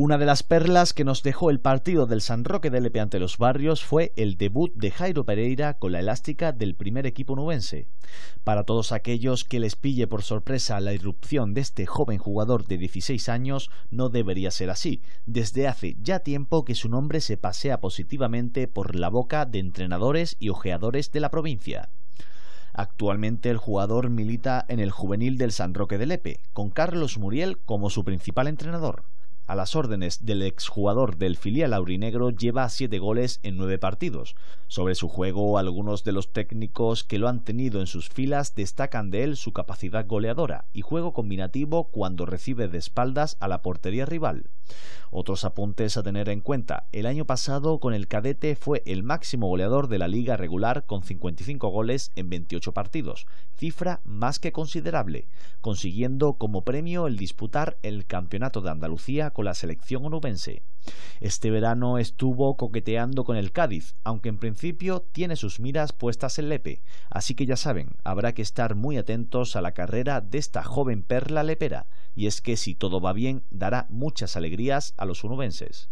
Una de las perlas que nos dejó el partido del San Roque de Lepe ante los Barrios fue el debut de Jairo Pereira con la elástica del primer equipo nubense. Para todos aquellos que les pille por sorpresa la irrupción de este joven jugador de 16 años, no debería ser así. Desde hace ya tiempo que su nombre se pasea positivamente por la boca de entrenadores y ojeadores de la provincia. Actualmente el jugador milita en el juvenil del San Roque de Lepe, con Carlos Muriel como su principal entrenador a las órdenes del exjugador del filial aurinegro, lleva siete goles en nueve partidos. Sobre su juego, algunos de los técnicos que lo han tenido en sus filas destacan de él su capacidad goleadora y juego combinativo cuando recibe de espaldas a la portería rival. Otros apuntes a tener en cuenta. El año pasado con el cadete fue el máximo goleador de la liga regular con 55 goles en 28 partidos, cifra más que considerable, consiguiendo como premio el disputar el Campeonato de Andalucía la selección onubense. Este verano estuvo coqueteando con el Cádiz, aunque en principio tiene sus miras puestas en Lepe, así que ya saben, habrá que estar muy atentos a la carrera de esta joven perla lepera, y es que si todo va bien dará muchas alegrías a los onubenses.